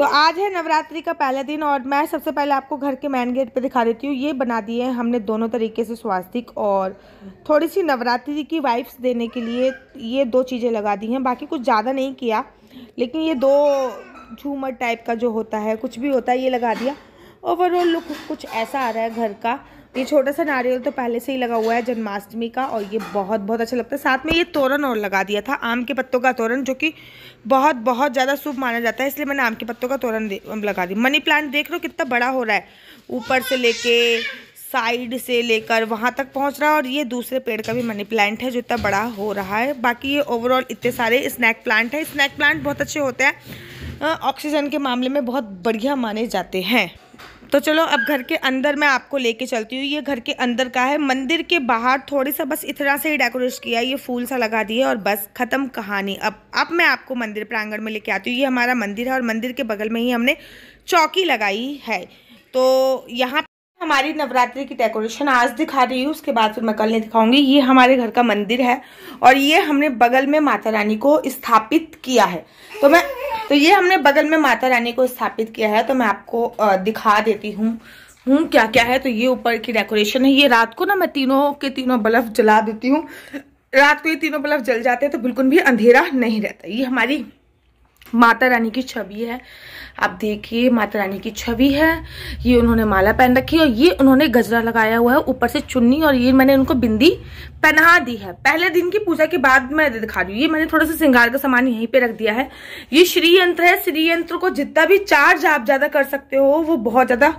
तो आज है नवरात्रि का पहला दिन और मैं सबसे पहले आपको घर के मेन गेट पे दिखा देती हूँ ये बना दिए हैं हमने दोनों तरीके से स्वास्तिक और थोड़ी सी नवरात्रि की वाइफ्स देने के लिए ये दो चीज़ें लगा दी हैं बाकी कुछ ज़्यादा नहीं किया लेकिन ये दो झूमर टाइप का जो होता है कुछ भी होता है ये लगा दिया ओवरऑल लुक कुछ ऐसा आ रहा है घर का ये छोटा सा नारियल तो पहले से ही लगा हुआ है जन्माष्टमी का और ये बहुत बहुत अच्छा लगता है साथ में ये तोरण और लगा दिया था आम के पत्तों का तोरण जो कि बहुत बहुत ज़्यादा शुभ माना जाता है इसलिए मैंने आम के पत्तों का तोरण लगा दिया मनी प्लांट देख लो कितना बड़ा हो रहा है ऊपर से लेके साइड से लेकर वहाँ तक पहुँच रहा है और ये दूसरे पेड़ का भी मनी प्लांट है जो इतना बड़ा हो रहा है बाकी ये ओवरऑल इतने सारे स्नैक प्लांट हैं स्नैक प्लांट बहुत अच्छे होते हैं ऑक्सीजन के मामले में बहुत बढ़िया माने जाते हैं तो चलो अब घर के अंदर मैं आपको लेके चलती हूँ ये घर के अंदर का है मंदिर के बाहर थोड़ी सा बस इतना से ही डेकोरेट किया ये फूल सा लगा दिया और बस ख़त्म कहानी अब अब मैं आपको मंदिर प्रांगण में लेके आती हूँ ये हमारा मंदिर है और मंदिर के बगल में ही हमने चौकी लगाई है तो यहाँ हमारी नवरात्रि की डेकोरेशन आज दिखा रही हूँ उसके बाद फिर मैं कल नहीं दिखाऊंगी ये हमारे घर का मंदिर है और ये हमने बगल में माता रानी को स्थापित किया है तो मैं तो ये हमने बगल में माता रानी को स्थापित किया है तो मैं आपको दिखा देती हूँ हूँ क्या क्या है तो ये ऊपर की डेकोरेशन है ये रात को ना मैं तीनों के तीनों बल्ब जला देती हूँ रात को ये तीनों बल्ब जल जाते हैं तो बिल्कुल भी अंधेरा नहीं रहता ये हमारी माता रानी की छवि है आप देखिए माता रानी की छवि है ये उन्होंने माला पहन रखी है और ये उन्होंने गजरा लगाया हुआ है ऊपर से चुन्नी और ये मैंने उनको बिंदी पहना दी है पहले दिन की पूजा के बाद मैं दिखा रही हूँ ये मैंने थोड़ा सा श्रृंगार का सामान यहीं पे रख दिया है ये श्री यंत्र है श्री यंत्र को जितना भी चार्ज आप ज्यादा कर सकते हो वो बहुत ज्यादा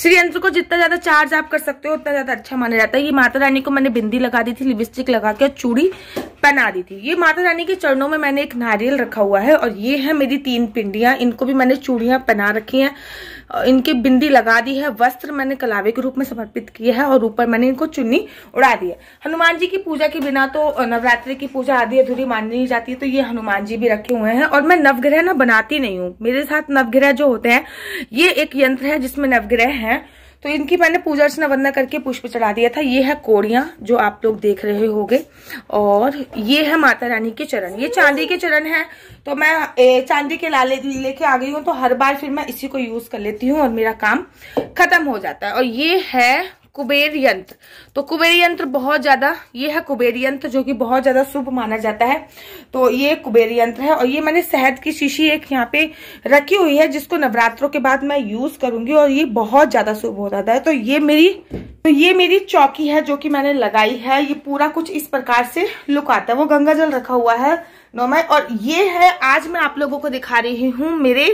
श्री अंशु को जितना ज्यादा चार्ज आप कर सकते हो उतना ज्यादा अच्छा माना जाता है ये माता रानी को मैंने बिंदी लगा दी थी लिपस्टिक लगा के और चूड़ी पहना दी थी ये माता रानी के चरणों में मैंने एक नारियल रखा हुआ है और ये है मेरी तीन पिंडियां इनको भी मैंने चूड़ियां पहना रखी हैं इनकी बिंदी लगा दी है वस्त्र मैंने कलावे के रूप में समर्पित किया है और ऊपर मैंने इनको चुन्नी उड़ा दी है हनुमान जी की पूजा के बिना तो नवरात्रि की पूजा आधी अधूरी मानी जाती है तो ये हनुमान जी भी रखे हुए हैं और मैं नवग्रह ना बनाती नहीं हूँ मेरे साथ नवग्रह जो होते हैं ये एक यंत्र है जिसमें नवग्रह है तो इनकी मैंने पूजा अर्चना वंदना करके पुष्प चढ़ा दिया था ये है कोड़िया जो आप लोग देख रहे होगे और ये है माता रानी के चरण ये चांदी के चरण है तो मैं चांदी के लाले लेके आ गई हूँ तो हर बार फिर मैं इसी को यूज कर लेती हूँ और मेरा काम खत्म हो जाता है और ये है कुबेर यंत्र तो कुबेर यंत्र बहुत ज्यादा ये है कुबेर यंत्र जो कि बहुत ज्यादा शुभ माना जाता है तो ये कुबेर यंत्र है और ये मैंने शहद की शीशी एक यहाँ पे रखी हुई है जिसको नवरात्रों के बाद मैं यूज करूंगी और ये बहुत ज्यादा शुभ हो जाता है तो ये मेरी तो ये मेरी चौकी है जो कि मैंने लगाई है ये पूरा कुछ इस प्रकार से लुक आता है वो गंगा जल रखा हुआ है नॉर्मल और ये है आज मैं आप लोगों को दिखा रही हूँ मेरे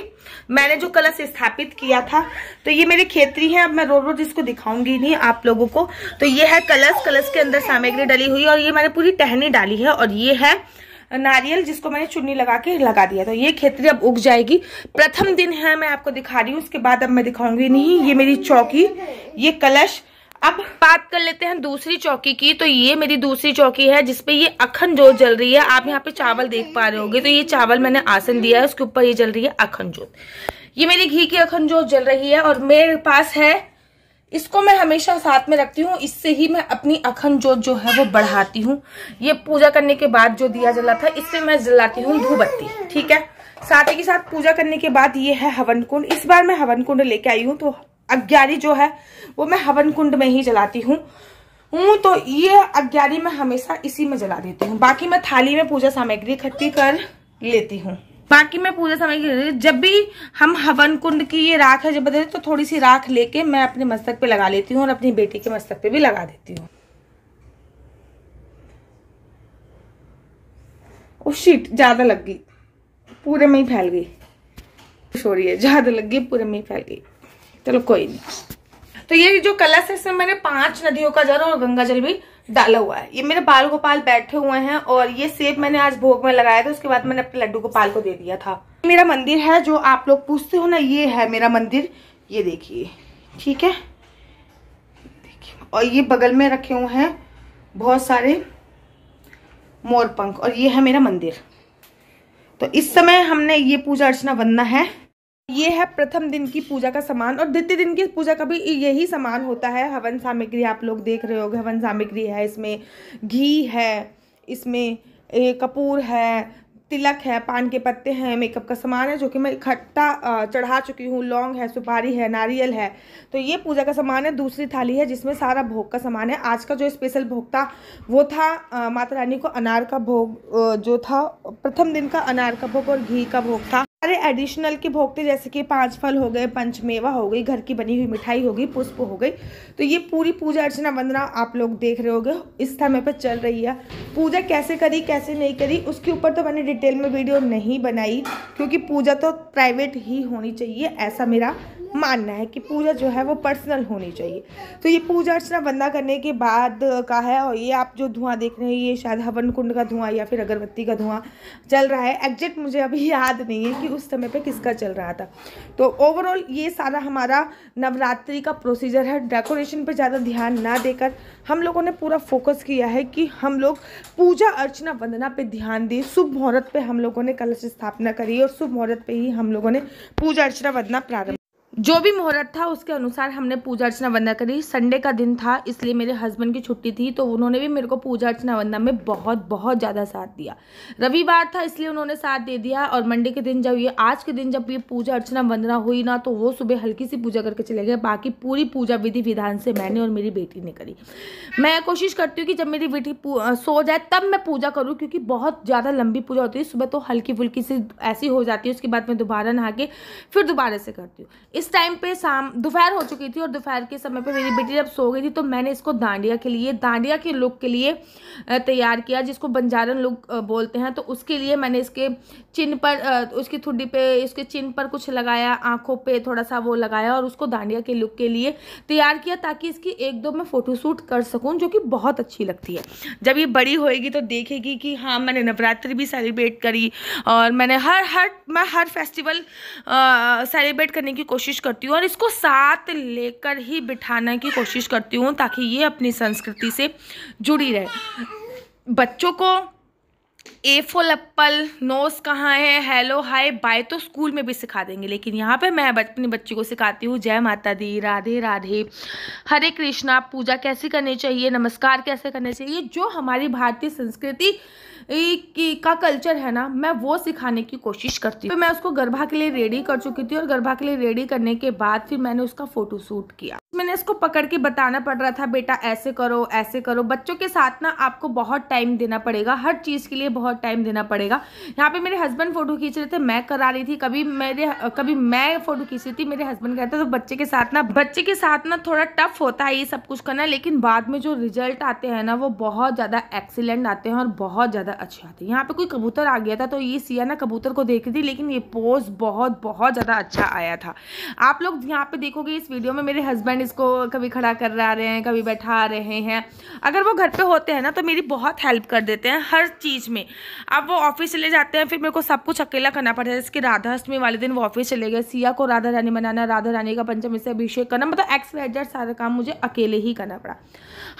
मैंने जो कलश स्थापित किया था तो ये मेरे खेतरी है अब मैं रोज रोज इसको दिखाऊंगी नहीं आप लोगों को तो ये है कलश कलश के अंदर सामग्री डली हुई और ये मैंने पूरी टहनी डाली है और ये है नारियल जिसको मैंने चुन्नी लगा के लगा दिया था ये खेतरी अब उग जाएगी प्रथम दिन है मैं आपको दिखा रही हूँ उसके बाद अब मैं दिखाऊंगी नहीं ये मेरी चौकी ये कलश अब बात कर लेते हैं दूसरी चौकी की तो ये मेरी दूसरी चौकी है जिसपे ये अखन जोत जल रही है आप यहाँ पे चावल देख पा रहे होंगे तो ये चावल मैंने आसन दिया है उसके ऊपर ये जल रही है अखन जोत ये मेरी घी की अखन जोत जल रही है और मेरे पास है इसको मैं हमेशा साथ में रखती हूँ इससे ही मैं अपनी अखंड जोत जो है वो बढ़ाती हूँ ये पूजा करने के बाद जो दिया जला था इससे मैं जलाती हूँ धूबत्ती ठीक है साथ ही के साथ पूजा करने के बाद ये है हवन कुंड इस बार मैं हवन कुंड लेके आई हूँ तो अग्ञारी जो है वो मैं हवन कुंड में ही जलाती हूँ हूँ तो ये अग्ञारी मैं हमेशा इसी में जला देती हूँ बाकी मैं थाली में पूजा सामग्री इकट्ठी कर लेती हूँ बाकी मैं पूजा सामग्री जब भी हम हवन कुंड की ये राख है जब बदले तो थोड़ी सी राख लेके मैं अपने मस्तक पे लगा लेती हूँ और अपनी बेटी के मस्तक पे भी लगा देती हूँ शीट ज़्यादा लग गई पूरे में ही फैल गई हो रही है ज़्यादा लग गई पूरे में ही फैल गई चलो कोई नहीं तो ये जो कलश है इसमें मैंने पांच नदियों का जल और गंगा जल भी डाला हुआ है ये मेरे बाल गोपाल बैठे हुए हैं और ये सेब मैंने आज भोग में लगाया था उसके बाद मैंने अपने लड्डू गोपाल को दे दिया था मेरा मंदिर है जो आप लोग पूछते हो ना ये है मेरा मंदिर ये देखिए ठीक है देखिए और ये बगल में रखे हुए हैं बहुत सारे मोरपंख और ये है मेरा मंदिर तो इस समय हमने ये पूजा अर्चना बनना है ये है प्रथम दिन की पूजा का सामान और द्वितीय दिन की पूजा का भी यही सामान होता है हवन सामग्री आप लोग देख रहे हो हवन सामग्री है इसमें घी है इसमें कपूर है तिलक है पान के पत्ते हैं मेकअप का सामान है जो कि मैं इकट्ठा चढ़ा चुकी हूँ लौंग है सुपारी है नारियल है तो ये पूजा का सामान है दूसरी थाली है जिसमें सारा भोग का सामान है आज का जो स्पेशल भोग था वो था माता रानी को अनार का भोग जो था प्रथम दिन का अनार का भोग और घी का भोग था सारे एडिशनल के भोगते जैसे कि पांच फल हो गए पंचमेवा हो गई घर की बनी हुई मिठाई हो गई पुष्प हो गई तो ये पूरी पूजा अर्चना वंदना आप लोग देख रहे होगे इस समय पर चल रही है पूजा कैसे करी कैसे नहीं करी उसके ऊपर तो मैंने डिटेल में वीडियो नहीं बनाई क्योंकि पूजा तो प्राइवेट ही होनी चाहिए ऐसा मेरा मानना है कि पूजा जो है वो पर्सनल होनी चाहिए तो ये पूजा अर्चना वंदा करने के बाद का है और ये आप जो धुआं देख रहे हैं ये शायद हवन कुंड का धुआं या फिर अगरबत्ती का धुआं चल रहा है एग्जैक्ट मुझे अभी याद नहीं है कि उस समय पे किसका चल रहा था तो ओवरऑल ये सारा हमारा नवरात्रि का प्रोसीजर है डेकोरेशन पर ज़्यादा ध्यान ना देकर हम लोगों ने पूरा फोकस किया है कि हम लोग पूजा अर्चना वंदना पर ध्यान दें शुभ मुहूर्त पर हम लोगों ने कलश स्थापना करी और शुभ मुहूर्त पर ही हम लोगों ने पूजा अर्चना वंदना प्रारंभ जो भी मुहूर्त था उसके अनुसार हमने पूजा अर्चना वंदना करी संडे का दिन था इसलिए मेरे हस्बैंड की छुट्टी थी तो उन्होंने भी मेरे को पूजा अर्चना वंदना में बहुत बहुत ज़्यादा साथ दिया रविवार था इसलिए उन्होंने साथ दे दिया और मंडे के दिन जब ये आज के दिन जब ये पूजा अर्चना वंदना हुई ना तो वो सुबह हल्की सी पूजा करके चले गए बाकी पूरी पूजा विधि विधान से मैंने और मेरी बेटी ने करी मैं कोशिश करती हूँ कि जब मेरी बेटी सो जाए तब मैं पूजा करूँ क्योंकि बहुत ज़्यादा लंबी पूजा होती है सुबह तो हल्की फुल्की सी ऐसी हो जाती है उसके बाद मैं दोबारा नहा के फिर दोबारा से करती हूँ इस टाइम पे शाम दोपहर हो चुकी थी और दोपहर के समय पे मेरी बेटी जब सो गई थी तो मैंने इसको दांडिया के लिए दांडिया के लुक के लिए तैयार किया जिसको बंजारन लुक बोलते हैं तो उसके लिए मैंने इसके चिन पर उसकी थुड्डी पे इसके चिन पर कुछ लगाया आँखों पर थोड़ा सा वो लगाया और उसको दांडिया के लुक के लिए तैयार किया ताकि इसकी एक दो मैं फ़ोटोशूट कर सकूँ जो कि बहुत अच्छी लगती है जब ये बड़ी होएगी तो देखेगी कि हाँ मैंने नवरात्रि भी सेलिब्रेट करी और मैंने हर हर मैं हर फेस्टिवल सेलिब्रेट करने की कोशिश कोशिश करती हूँ और इसको साथ लेकर ही बिठाने की कोशिश करती हूँ ताकि ये अपनी संस्कृति से जुड़ी रहे बच्चों को ए फोल एप्पल नोस कहाँ है हेलो हाय बाय तो स्कूल में भी सिखा देंगे लेकिन यहाँ पे मैं अपने बच्ची को सिखाती हूँ जय माता दी राधे राधे हरे कृष्णा पूजा कैसे करनी चाहिए नमस्कार कैसे करने चाहिए जो हमारी भारतीय संस्कृति का कल्चर है ना मैं वो सिखाने की कोशिश करती हूँ तो मैं उसको गरबा के लिए रेडी कर चुकी थी और गरबा के लिए रेडी करने के बाद फिर मैंने उसका फोटो शूट किया मैंने इसको पकड़ के बताना पड़ रहा था बेटा ऐसे करो ऐसे करो बच्चों के साथ ना आपको बहुत टाइम देना पड़ेगा हर चीज़ के लिए बहुत टाइम देना पड़ेगा यहाँ पे मेरे हस्बैंड फ़ोटो खींच रहे थे मैं करा रही थी कभी मेरे कभी मैं फ़ोटो खींच रही थी मेरे हस्बैंड कहते तो बच्चे के साथ ना बच्चे के साथ ना थोड़ा टफ होता है ये सब कुछ करना लेकिन बाद में जो रिजल्ट आते हैं ना वो बहुत ज़्यादा एक्सीलेंट आते हैं और बहुत ज़्यादा अच्छे आते यहाँ पे कोई कबूतर आ गया था तो ये सिया ना कबूतर को देख रही थी लेकिन ये पोज बहुत बहुत ज़्यादा अच्छा आया था आप लोग यहाँ पे देखोगे इस वीडियो में मेरे हस्बैंड इसको कभी खड़ा कर रहे हैं कभी बैठा रहे हैं अगर वो घर पर होते हैं ना तो मेरी बहुत हेल्प कर देते हैं हर चीज़ में अब वो ऑफिस चले जाते हैं फिर मेरे को सब कुछ अकेला करना पड़ता है कि राधाअष्टमी वाले दिन वो ऑफिस चले गए सिया को राधा रानी बनाना राधा रानी का पंचमी से अभिषेक करना मतलब एक्स वेजर सारा काम मुझे अकेले ही करना पड़ा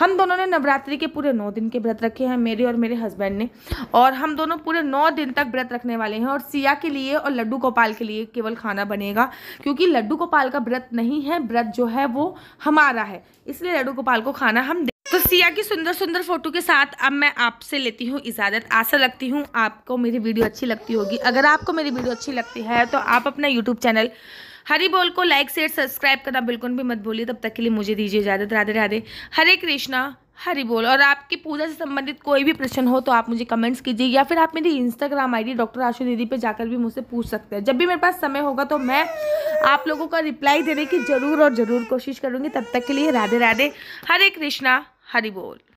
हम दोनों ने नवरात्रि के पूरे नौ दिन के व्रत रखे हैं मेरे और मेरे हस्बैंड ने और हम दोनों पूरे नौ दिन तक व्रत रखने वाले हैं और सिया के लिए और लड्डू गोपाल के लिए केवल खाना बनेगा क्योंकि लड्डू गोपाल का व्रत नहीं है व्रत जो है वो हमारा है इसलिए लड्डू गोपाल को खाना हम तो सिया की सुंदर सुंदर फोटो के साथ अब मैं आपसे लेती हूँ इजाज़त आशा लगती हूँ आपको मेरी वीडियो अच्छी लगती होगी अगर आपको मेरी वीडियो अच्छी लगती है तो आप अपना यूट्यूब चैनल हरी बोल को लाइक शेयर सब्सक्राइब करना बिल्कुल भी मत भूलिए तब तक के लिए मुझे दीजिए इजाज़त राधे राधे हरे कृष्णा हरी बोल और आपकी पूजा से संबंधित कोई भी प्रश्न हो तो आप मुझे कमेंट्स कीजिए या फिर आप मेरी इंस्टाग्राम आईडी डॉक्टर आशु दीदी पर जाकर भी मुझसे पूछ सकते हैं जब भी मेरे पास समय होगा तो मैं आप लोगों का रिप्लाई देने की ज़रूर और ज़रूर कोशिश करूँगी तब तक के लिए राधे राधे हरे कृष्णा हरी बोल